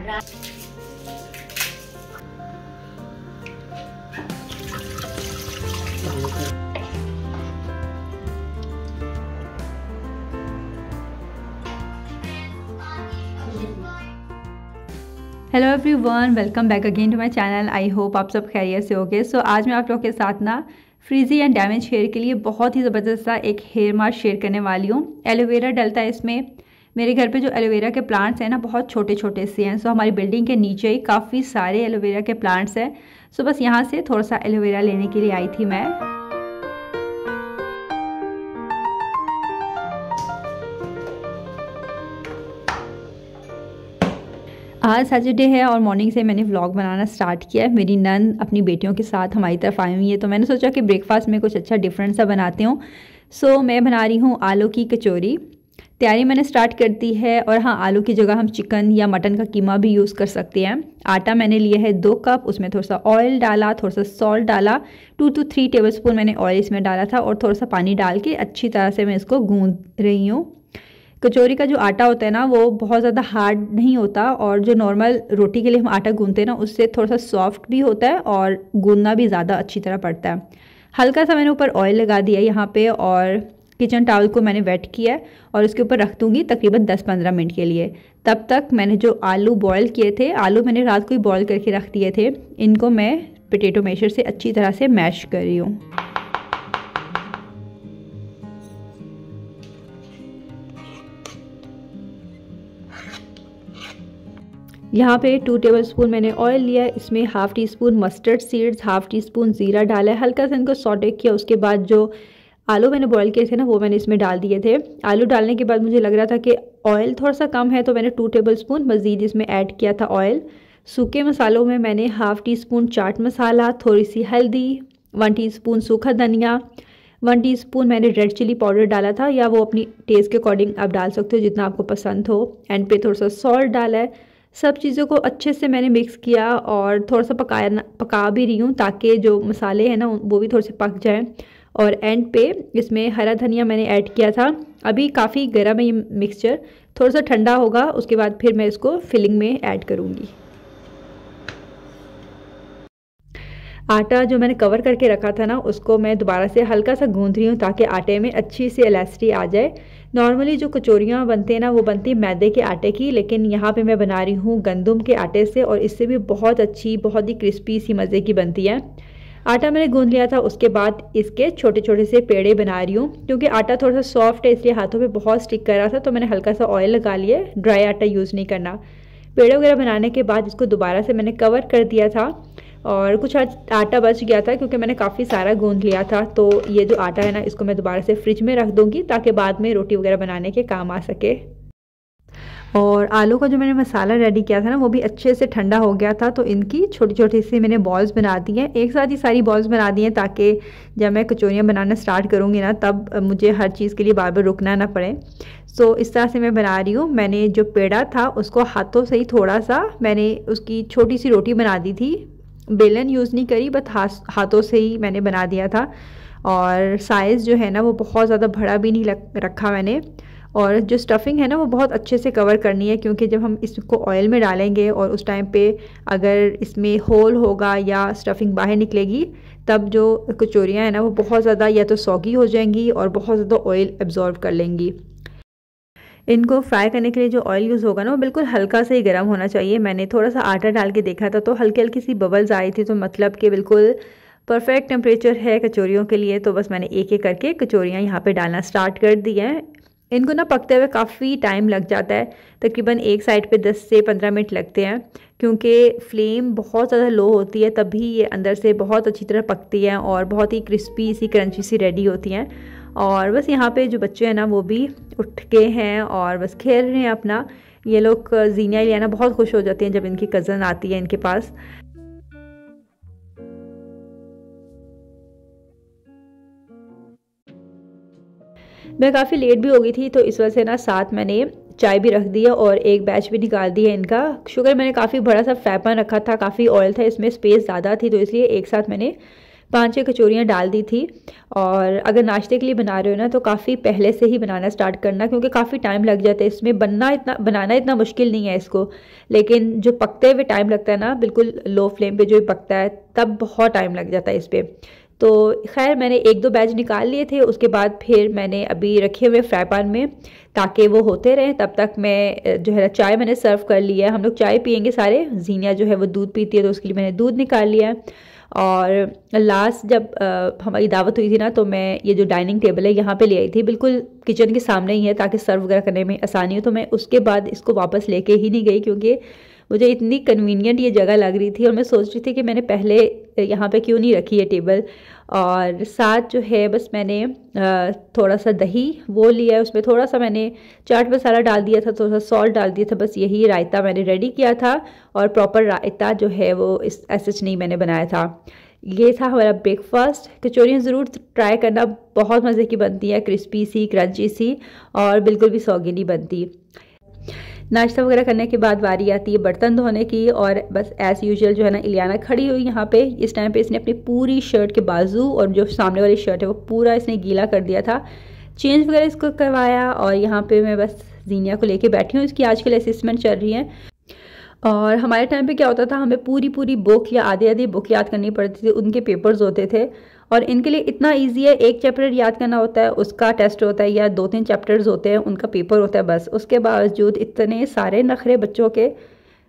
hello everyone welcome back again to my channel I hope आप सब खैरियत से होगे सो so, आज मैं आप लोगों के साथ ना फ्रीजी एंड डैमेज हेयर के लिए बहुत ही ज़बरदस्त सा एक हेयर मास्क शेयर करने वाली हूँ एलोवेरा डलता है इसमें मेरे घर पे जो एलोवेरा के प्लांट्स हैं ना बहुत छोटे छोटे से हैं सो हमारी बिल्डिंग के नीचे ही काफ़ी सारे एलोवेरा के प्लांट्स हैं सो बस यहाँ से थोड़ा सा एलोवेरा लेने के लिए आई थी मैं आज सैटरडे है और मॉर्निंग से मैंने व्लॉग बनाना स्टार्ट किया है मेरी नन अपनी बेटियों के साथ हमारी तरफ आई हुई है तो मैंने सोचा कि ब्रेकफास्ट में कुछ अच्छा डिफरेंट सा बनाते हूँ सो so, मैं बना रही हूँ आलू की कचौरी तैयारी मैंने स्टार्ट कर दी है और हाँ आलू की जगह हम चिकन या मटन का कीमा भी यूज़ कर सकते हैं आटा मैंने लिया है दो कप उसमें थोड़ा सा ऑयल डाला थोड़ा सा सॉल्ट डाला two two three tablespoon मैंने ऑयल इसमें डाला था और थोड़ा सा पानी डाल के अच्छी तरह से मैं इसको गूँध रही हूँ कचौरी का जो आटा होता है ना वो बहुत ज़्यादा हार्ड नहीं होता और जो नॉर्मल रोटी के लिए हम आटा गूँधते हैं ना उससे थोड़ा सा सॉफ्ट भी होता है और गूँधना भी ज़्यादा अच्छी तरह पड़ता है हल्का सा मैंने ऊपर ऑयल लगा दिया यहाँ पे और किचन टावल को मैंने वेट किया है और उसके ऊपर रख दूँगी तकरीबन 10-15 मिनट के लिए तब तक मैंने जो आलू बॉयल किए थे आलू मैंने रात को ही बॉयल करके रख दिए थे इनको मैं पोटैटो मैशर से अच्छी तरह से मैश कर रही हूँ यहाँ पे टू टेबल स्पून मैंने ऑयल लिया है इसमें half teaspoon mustard seeds half teaspoon ज़ीरा डाला है हल्का सा इनको सॉटे किया उसके बाद जो आलू मैंने बॉयल किए थे ना वो मैंने इसमें डाल दिए थे आलू डालने के बाद मुझे लग रहा था कि ऑयल थोड़ा सा कम है तो मैंने टू टेबल स्पून मज़ीद इसमें ऐड किया था ऑयल सूखे मसालों में मैंने हाफ़ टी स्पून चाट मसाला थोड़ी सी हल्दी वन टी स्पून सूखा धनिया वन स्पून मैंने रेड चिली पाउडर डाला था या वो अपनी टेस्ट के अकॉर्डिंग आप डाल सकते हो जितना आपको पसंद हो एंड पे थोड़ा सा सॉल्ट डाला है सब चीज़ों को अच्छे से मैंने मिक्स किया और थोड़ा सा पकाया पका भी रही हूँ ताकि जो मसाले हैं ना वो भी थोड़े से पक जाएँ और एंड पे इसमें हरा धनिया मैंने ऐड किया था अभी काफ़ी गर्म है ये मिक्सचर थोड़ा सा ठंडा होगा उसके बाद फिर मैं इसको फिलिंग में ऐड करूँगी आटा जो मैंने कवर करके रखा था ना उसको मैं दोबारा से हल्का सा गूंद रही हूँ ताकि आटे में अच्छी सी इलास्टी आ जाए नॉर्मली जो कचोरियाँ बनते हैं ना वो बनती है मैदे के आटे की लेकिन यहाँ पे मैं बना रही हूँ गंदम के आटे से और इससे भी बहुत अच्छी बहुत ही क्रिस्पी सी मज़े की बनती है आटा मैंने गूंद लिया था उसके बाद इसके छोटे छोटे से पेड़े बना रही हूँ क्योंकि आटा थोड़ा सा सॉफ्ट है इसलिए हाथों पे बहुत स्टिक कर रहा था तो मैंने हल्का सा ऑयल लगा लिए ड्राई आटा यूज़ नहीं करना पेड़े वगैरह बनाने के बाद इसको दोबारा से मैंने कवर कर दिया था और कुछ आटा बच गया था क्योंकि मैंने काफ़ी सारा गूंद लिया था तो ये जो आटा है ना इसको मैं दोबारा से फ्रिज में रख दूँगी ताकि बाद में रोटी वगैरह बनाने के काम आ सके और आलू का जो मैंने मसाला रेडी किया था ना वो भी अच्छे से ठंडा हो गया था तो इनकी छोटी छोटी सी मैंने बॉल्स बना दी हैं एक साथ ही सारी बॉल्स बना दी हैं ताकि जब मैं कचौरियाँ बनाना स्टार्ट करूँगी ना तब मुझे हर चीज़ के लिए बार बार रुकना ना पड़े सो इस तरह से मैं बना रही हूँ मैंने जो पेड़ा था उसको हाथों से ही थोड़ा सा मैंने उसकी छोटी सी रोटी बना दी थी बेलन यूज़ नहीं करी बट हाथों से ही मैंने बना दिया था और साइज़ जो है ना वो बहुत ज़्यादा बड़ा भी नहीं रखा मैंने और जो स्टफ़िंग है ना वो बहुत अच्छे से कवर करनी है क्योंकि जब हम इसको ऑयल में डालेंगे और उस टाइम पे अगर इसमें होल होगा या स्टफ़िंग बाहर निकलेगी तब जो कचोरियाँ हैं ना वो बहुत ज़्यादा या तो सौगी हो जाएंगी और बहुत ज़्यादा ऑयल एब्ज़ॉर्व कर लेंगी इनको फ्राई करने के लिए जो ऑयल यूज़ होगा ना वो बिल्कुल हल्का से ही गर्म होना चाहिए मैंने थोड़ा सा आटा डाल के देखा था तो हल्की हल्की सी बबल्स आई थी तो मतलब कि बिल्कुल परफेक्ट टेम्परेचर है कचोरियों के लिए तो बस मैंने एक एक करके कचोरियाँ यहाँ पे डालना स्टार्ट कर दी हैं इनको ना पकते हुए काफ़ी टाइम लग जाता है तकरीबन एक साइड पे 10 से 15 मिनट लगते हैं क्योंकि फ्लेम बहुत ज़्यादा लो होती है तभी ये अंदर से बहुत अच्छी तरह पकती है और बहुत ही क्रिस्पी सी क्रंची सी रेडी होती हैं और बस यहाँ पे जो बच्चे हैं ना वो भी उठ के हैं और बस खेल रहे हैं अपना ये लोग जीनिया लियाना बहुत खुश हो जाती हैं जब इनकी कज़न आती है इनके पास मैं काफ़ी लेट भी हो गई थी तो इस वजह से ना साथ मैंने चाय भी रख दी है और एक बैच भी निकाल दिया इनका शुगर मैंने काफ़ी बड़ा सा फैपन रखा था काफ़ी ऑयल था इसमें स्पेस ज़्यादा थी तो इसलिए एक साथ मैंने पाँच छः कचोरियाँ डाल दी थी और अगर नाश्ते के लिए बना रहे हो ना तो काफ़ी पहले से ही बनाना स्टार्ट करना क्योंकि काफ़ी टाइम लग जाता है इसमें बनना इतना बनाना इतना मुश्किल नहीं है इसको लेकिन जो पकते हुए टाइम लगता है ना बिल्कुल लो फ्लेम पे जो पकता है तब बहुत टाइम लग जाता है इस पर तो खैर मैंने एक दो बैच निकाल लिए थे उसके बाद फिर मैंने अभी रखे हुए फ्राई पैन में ताकि वो होते रहें तब तक मैं जो है चाय मैंने सर्व कर लिया है हम लोग चाय पियेंगे सारे जीनिया जो है वो दूध पीती है तो उसके लिए मैंने दूध निकाल लिया है और लास्ट जब आ, हमारी दावत हुई थी ना तो मैं ये जो डाइनिंग टेबल है यहाँ पे ले आई थी बिल्कुल किचन के सामने ही है ताकि सर्व वगैरह करने में आसानी हो तो मैं उसके बाद इसको वापस लेके ही नहीं गई क्योंकि मुझे इतनी कन्वीनियंट ये जगह लग रही थी और मैं सोच रही थी कि मैंने पहले यहाँ पे क्यों नहीं रखी है टेबल और साथ जो है बस मैंने थोड़ा सा दही वो लिया है उसमें थोड़ा सा मैंने चाट मसाला डाल दिया था थोड़ा सा सॉल्ट डाल दिया था बस यही रायता मैंने रेडी किया था और प्रॉपर रायता जो है वो इस ऐसे नहीं मैंने बनाया था ये था हमारा ब्रेकफास्ट कचौरियाँ ज़रूर ट्राई करना बहुत मज़े की बनती है क्रिस्पी सी क्रंची सी और बिल्कुल भी सौगी नहीं बनती नाश्ता वगैरह करने के बाद वारी आती है बर्तन धोने की और बस एज़ यूजल जो है ना इलियाना खड़ी हुई यहाँ पे इस टाइम पे इसने अपनी पूरी शर्ट के बाजू और जो सामने वाली शर्ट है वो पूरा इसने गीला कर दिया था चेंज वगैरह इसको करवाया और यहाँ पे मैं बस जीनिया को लेके बैठी हूँ इसकी आजकल असिसमेंट चल रही है और हमारे टाइम पे क्या होता था हमें पूरी पूरी बुक या आधी आधी बुक याद करनी पड़ती थी उनके पेपर्स होते थे और इनके लिए इतना ईजी है एक चैप्टर याद करना होता है उसका टेस्ट होता है या दो तीन चैप्टर्स होते हैं उनका पेपर होता है बस उसके बावजूद इतने सारे नखरे बच्चों के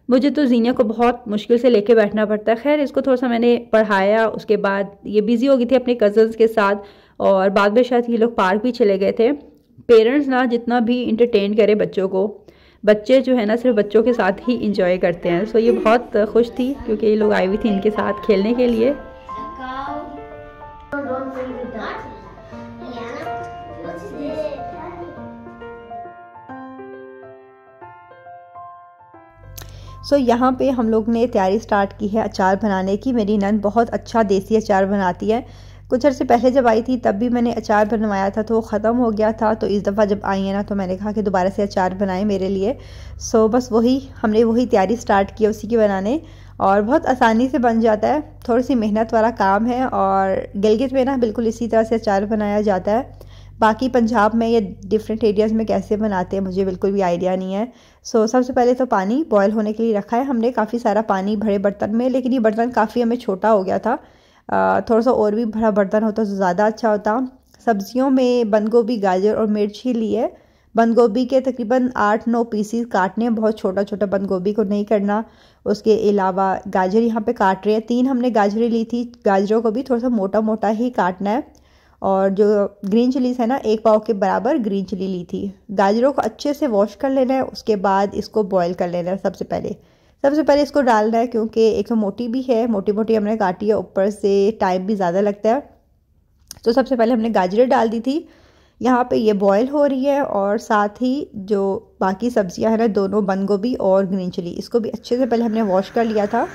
मुझे तो जीनिया को बहुत मुश्किल से लेके बैठना पड़ता है खैर इसको थोड़ा सा मैंने पढ़ाया उसके बाद ये बिज़ी हो गई थी अपने कज़न्स के साथ और बाद में शायद ये लोग पार्क भी चले गए थे पेरेंट्स ना जितना भी इंटरटेन करें बच्चों को बच्चे जो है ना सिर्फ बच्चों के साथ ही इंजॉय करते हैं सो ये बहुत खुश थी क्योंकि ये लोग आई हुई थी इनके साथ खेलने के लिए सो so, यहाँ पे हम लोग ने तैयारी स्टार्ट की है अचार बनाने की मेरी नन बहुत अच्छा देसी अचार बनाती है कुछ अर्से पहले जब आई थी तब भी मैंने अचार बनवाया था तो वो ख़त्म हो गया था तो इस दफ़ा जब आई है ना तो मैंने कहा कि दोबारा से अचार बनाएं मेरे लिए सो so, बस वही हमने वही तैयारी स्टार्ट की उसी की बनाने और बहुत आसानी से बन जाता है थोड़ी सी मेहनत वाला काम है और गिलगित में ना बिल्कुल इसी तरह से अचार बनाया जाता है बाकी पंजाब में या डिफरेंट एरियाज़ में कैसे बनाते हैं मुझे बिल्कुल भी आइडिया नहीं है सो so, सबसे पहले तो पानी बॉयल होने के लिए रखा है हमने काफ़ी सारा पानी भरे बर्तन में लेकिन ये बर्तन काफ़ी हमें छोटा हो गया था थोड़ा सा और भी भरा बर्तन होता तो ज़्यादा अच्छा होता सब्जियों में बंद गोभी गाजर और मिर्च ही ली है बंद गोभी के तकरीबन आठ नौ पीसीस काटने हैं बहुत छोटा छोटा बंद गोभी को नहीं करना उसके अलावा गाजर यहाँ पे काट रहे हैं तीन हमने गाजरें ली थी गाजरों को भी थोड़ा सा मोटा मोटा ही काटना है और जो ग्रीन चिलीज है ना एक पाव के बराबर ग्रीन चिली ली थी गाजरों को अच्छे से वॉश कर लेना है उसके बाद इसको बॉईल कर लेना है सबसे पहले सबसे पहले इसको डालना है क्योंकि एक तो मोटी भी है मोटी मोटी हमने काटी है ऊपर से टाइम भी ज़्यादा लगता है तो सबसे पहले हमने गाजरें डाल दी थी यहाँ पे ये बॉयल हो रही है और साथ ही जो बाकी सब्जियाँ हैं ना दोनों बंद गोभी और ग्रीन चिली इसको भी अच्छे से पहले हमने वॉश कर लिया था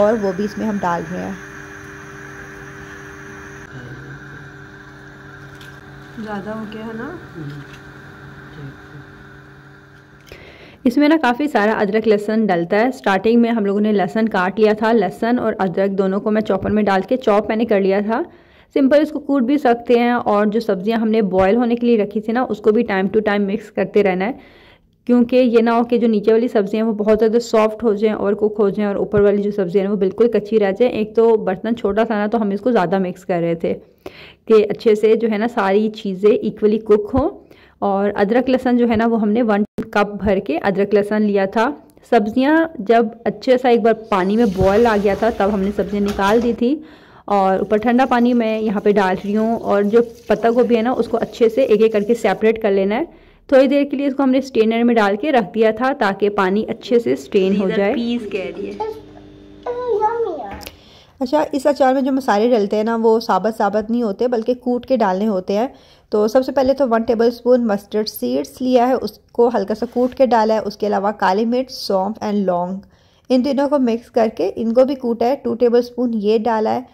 और वो भी इसमें हम डाल रहे हैं ज़्यादा हो गया है ना इसमें ना काफ़ी सारा अदरक लहसन डलता है स्टार्टिंग में हम लोगों ने लहसन काट लिया था लहसन और अदरक दोनों को मैं चॉपर में डाल के चॉप मैंने कर लिया था सिंपल इसको कूट भी सकते हैं और जो सब्ज़ियां हमने बॉयल होने के लिए रखी थी ना उसको भी टाइम टू टाइम मिक्स करते रहना है क्योंकि ये ना हो कि जो नीचे वाली सब्ज़ियाँ वो बहुत ज़्यादा सॉफ्ट हो जाएँ और कुक हो जाएँ और ऊपर वाली जो सब्ज़ियाँ वो बिल्कुल कच्ची रह जाएँ एक तो बर्तन छोटा सा ना तो हम इसको ज़्यादा मिक्स कर रहे थे कि अच्छे से जो है ना सारी चीज़ें इक्वली कुक हों और अदरक लहसन जो है ना वो हमने वन कप भर के अदरक लहसन लिया था सब्ज़ियाँ जब अच्छे सा एक बार पानी में बॉयल आ गया था तब हमने सब्ज़ियाँ निकाल दी थी और ऊपर ठंडा पानी मैं यहाँ पे डाल रही हूँ और जो पत्ता गोभी है ना उसको अच्छे से एक एक करके सेपरेट कर लेना है थोड़ी देर के लिए इसको हमने स्ट्रेनर में डाल के रख दिया था ताकि पानी अच्छे से स्ट्रेन हो जाए पीस कह अच्छा इस अचार में जो मसाले डलते हैं ना वो साबत साबत नहीं होते बल्कि कूट के डालने होते हैं तो सबसे पहले तो one tablespoon mustard seeds लिया है उसको हल्का सा कूट के डाला है उसके अलावा काली मिर्च सौंफ एंड लौंग इन तीनों को मिक्स करके इनको भी कूटा है टू टेबल स्पून ये डाला है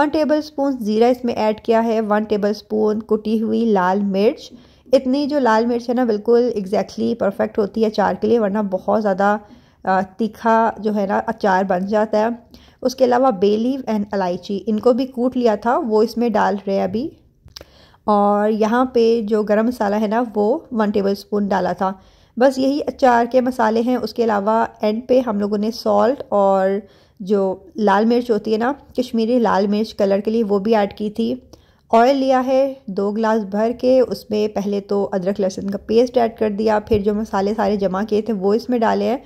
वन टेबल स्पून ज़ीरा इसमें ऐड किया है वन टेबल स्पून कुटी हुई लाल मिर्च इतनी जो लाल मिर्च है ना बिल्कुल एग्जैक्टली exactly परफेक्ट होती है अचार के लिए वरना बहुत ज़्यादा तीखा जो है ना अचार बन जाता है उसके अलावा बेलीव एंड इलायची इनको भी कूट लिया था वो इसमें डाल रहे हैं अभी और यहाँ पे जो गरम मसाला है ना वो वन टेबल स्पून डाला था बस यही अचार के मसाले हैं उसके अलावा एंड पे हम लोगों ने सॉल्ट और जो लाल मिर्च होती है ना कश्मीरी लाल मिर्च कलर के लिए वो भी ऐड की थी ऑयल लिया है दो ग्लास भर के उसमें पहले तो अदरक लहसुन का पेस्ट ऐड कर दिया फिर जो मसाले सारे जमा किए थे वो इसमें डाले हैं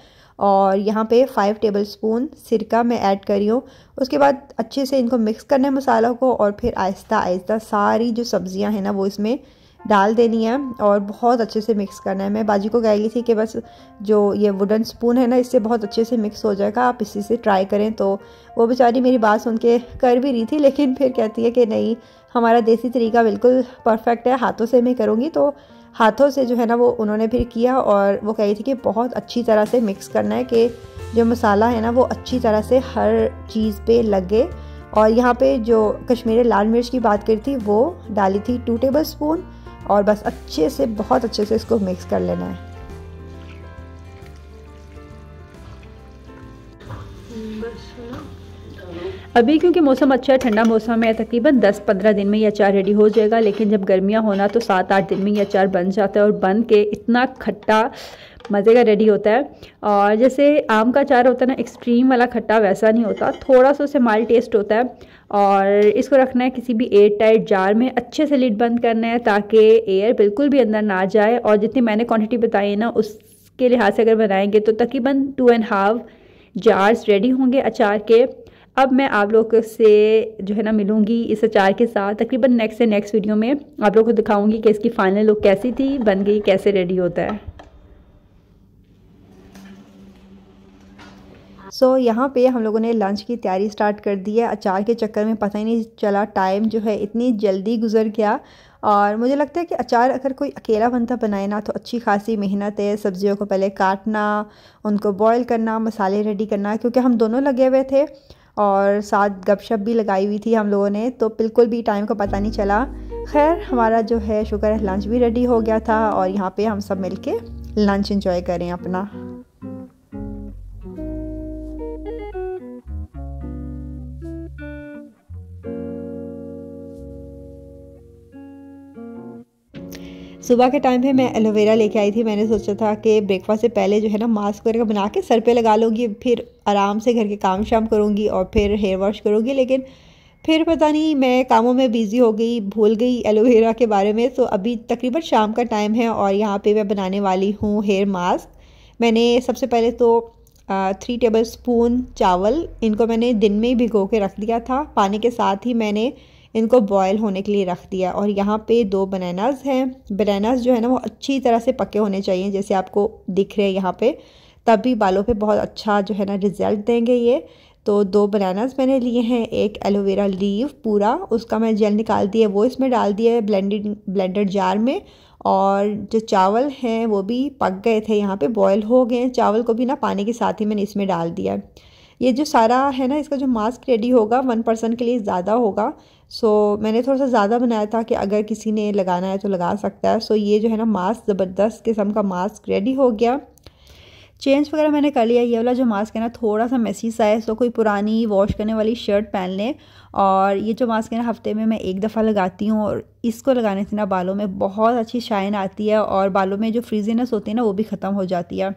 और यहाँ पे फाइव टेबल स्पून सिरका मैं ऐड करी हूँ उसके बाद अच्छे से इनको मिक्स करना है मसालों को और फिर आहिस्ता आहिस्ता सारी जो सब्ज़ियाँ हैं ना वो इसमें डाल देनी है और बहुत अच्छे से मिक्स करना है मैं बाजी को कह थी कि बस जो ये वुडन स्पून है ना इससे बहुत अच्छे से मिक्स हो जाएगा आप इसी से ट्राई करें तो वो बेचारी मेरी बात सुन के कर भी रही थी लेकिन फिर कहती है कि नहीं हमारा देसी तरीका बिल्कुल परफेक्ट है हाथों से मैं करूँगी तो हाथों से जो है ना वो उन्होंने फिर किया और वो कह रही थी कि बहुत अच्छी तरह से मिक्स करना है कि जो मसाला है ना वो अच्छी तरह से हर चीज़ पे लगे और यहाँ पे जो कश्मीरी लाल मिर्च की बात करी थी वो डाली थी टू टेबल स्पून और बस अच्छे से बहुत अच्छे से इसको मिक्स कर लेना है अभी क्योंकि मौसम अच्छा है ठंडा मौसम है तकरीबन 10-15 दिन में यह अचार रेडी हो जाएगा लेकिन जब गर्मियाँ होना तो सात आठ दिन में यह अचार बन जाता है और बन के इतना खट्टा मज़े का रेडी होता है और जैसे आम का अचार होता है ना एक्सट्रीम वाला खट्टा वैसा नहीं होता थोड़ा सा उसे माल टेस्ट होता है और इसको रखना है किसी भी एयर टाइट जार में अच्छे से लिड बंद करना है ताकि एयर बिल्कुल भी अंदर ना जाए और जितनी मैंने क्वांटिटी बताई है ना उसके लिहाज से अगर बनाएंगे तो तकरीबन two and half jars ready होंगे अचार के अब मैं आप लोग से जो है ना मिलूंगी इस अचार के साथ तकरीबन नेक्स्ट से नेक्स्ट वीडियो में आप लोग को दिखाऊंगी कि इसकी फाइनल लुक कैसी थी बन गई कैसे रेडी होता है सो so, यहाँ पे हम लोगों ने लंच की तैयारी स्टार्ट कर दी है अचार के चक्कर में पता ही नहीं चला टाइम जो है इतनी जल्दी गुजर गया और मुझे लगता है कि अचार अगर कोई अकेला बनता बनाए ना तो अच्छी खासी मेहनत है सब्जियों को पहले काटना उनको बॉईल करना मसाले रेडी करना क्योंकि हम दोनों लगे हुए थे और साथ गपशप भी लगाई हुई थी हम लोगों ने तो बिल्कुल भी टाइम का पता नहीं चला खैर हमारा जो है शुगर लंच भी रेडी हो गया था और यहाँ पे हम सब मिलके लंच इंजॉय करें अपना सुबह के टाइम पे मैं एलोवेरा लेके आई थी मैंने सोचा था कि ब्रेकफास्ट से पहले जो है ना मास्क वगैरह बना के सर पे लगा लूँगी फिर आराम से घर के काम शाम करूँगी और फिर हेयर वॉश करूँगी लेकिन फिर पता नहीं मैं कामों में बिज़ी हो गई भूल गई एलोवेरा के बारे में तो अभी तकरीबन शाम का टाइम है और यहाँ पर मैं बनाने वाली हूँ हेयर मास्क मैंने सबसे पहले तो थ्री टेबल स्पून चावल इनको मैंने दिन में ही भिगो के रख दिया था पानी के साथ ही मैंने इनको बॉयल होने के लिए रख दिया और यहाँ पे दो बनानाज़ हैं बनानाज़ जो है ना वो अच्छी तरह से पके होने चाहिए जैसे आपको दिख रहे हैं यहाँ पे तभी बालों पे बहुत अच्छा जो है ना रिज़ल्ट देंगे ये तो दो बनानाज़ मैंने लिए हैं एक एलोवेरा लीव पूरा उसका मैं जेल निकाल दिया वो इसमें डाल दिया है ब्लेंडेड ब्लेंडेड जार में और जो चावल हैं वो भी पक गए थे यहाँ पे बॉयल हो गए चावल को भी ना पानी के साथ ही मैंने इसमें डाल दिया ये जो सारा है ना इसका जो मास्क रेडी होगा वन पर्सन के लिए ज़्यादा होगा सो so, मैंने थोड़ा सा ज़्यादा बनाया था कि अगर किसी ने लगाना है तो लगा सकता है सो so, ये जो है ना मास्क ज़बरदस्त किस्म का मास्क रेडी हो गया चेंज वगैरह मैंने कर लिया ये वाला जो मास्क है ना थोड़ा सा मैसी सा है सो कोई पुरानी वॉश करने वाली शर्ट पहन लें और ये जो मास्क है ना हफ्ते में मैं एक दफ़ा लगाती हूँ और इसको लगाने से ना बालों में बहुत अच्छी शाइन आती है और बालों में जो फ्रीजीनेस होती है ना वो भी ख़त्म हो जाती है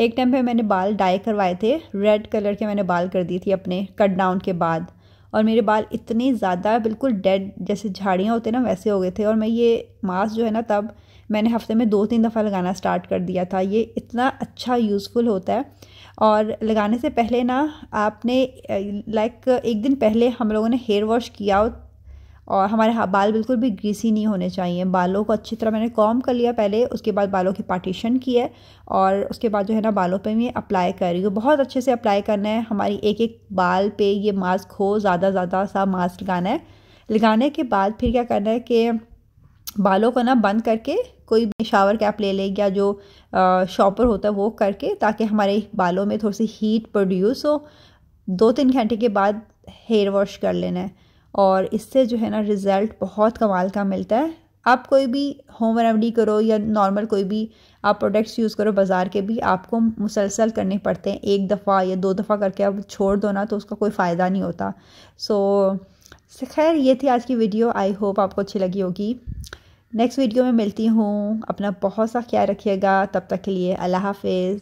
एक टाइम पे मैंने बाल डाई करवाए थे रेड कलर के मैंने बाल कर दी थी अपने कट डाउन के बाद और मेरे बाल इतने ज़्यादा बिल्कुल डेड जैसे झाड़ियाँ होते ना वैसे हो गए थे और मैं ये मास्क जो है ना तब मैंने हफ्ते में दो तीन दफ़ा लगाना स्टार्ट कर दिया था ये इतना अच्छा यूज़फुल होता है और लगाने से पहले ना आपने लाइक एक दिन पहले हम लोगों ने हेयर वॉश किया और हमारे हाँ बाल बिल्कुल भी ग्रीसी नहीं होने चाहिए बालों को अच्छी तरह मैंने कॉम कर लिया पहले उसके बाद बालों की पार्टीशन की है और उसके बाद जो है ना बालों पे मैं अप्लाई कर रही हूँ बहुत अच्छे से अप्लाई करना है हमारी एक एक बाल पे ये मास्क हो ज़्यादा ज़्यादा सा मास्क लगाना है लगाने के बाद फिर क्या करना है कि बालों को ना बंद करके कोई शावर कैप ले लें या जो शॉपर होता है वो करके ताकि हमारे बालों में थोड़ी सी हीट प्रोड्यूस हो दो तीन घंटे के बाद हेयर वॉश कर लेना है और इससे जो है ना रिज़ल्ट बहुत कमाल का मिलता है आप कोई भी होम रेमडी करो या नॉर्मल कोई भी आप प्रोडक्ट्स यूज़ करो बाज़ार के भी आपको मुसलसल करने पड़ते हैं एक दफ़ा या दो दफ़ा करके आप छोड़ दो ना तो उसका कोई फ़ायदा नहीं होता सो so, खैर ये थी आज की वीडियो आई होप आपको अच्छी लगी होगी नेक्स्ट वीडियो में मिलती हूँ अपना बहुत सा ख्याल रखिएगा तब तक के लिए अल्लाह हाफिज़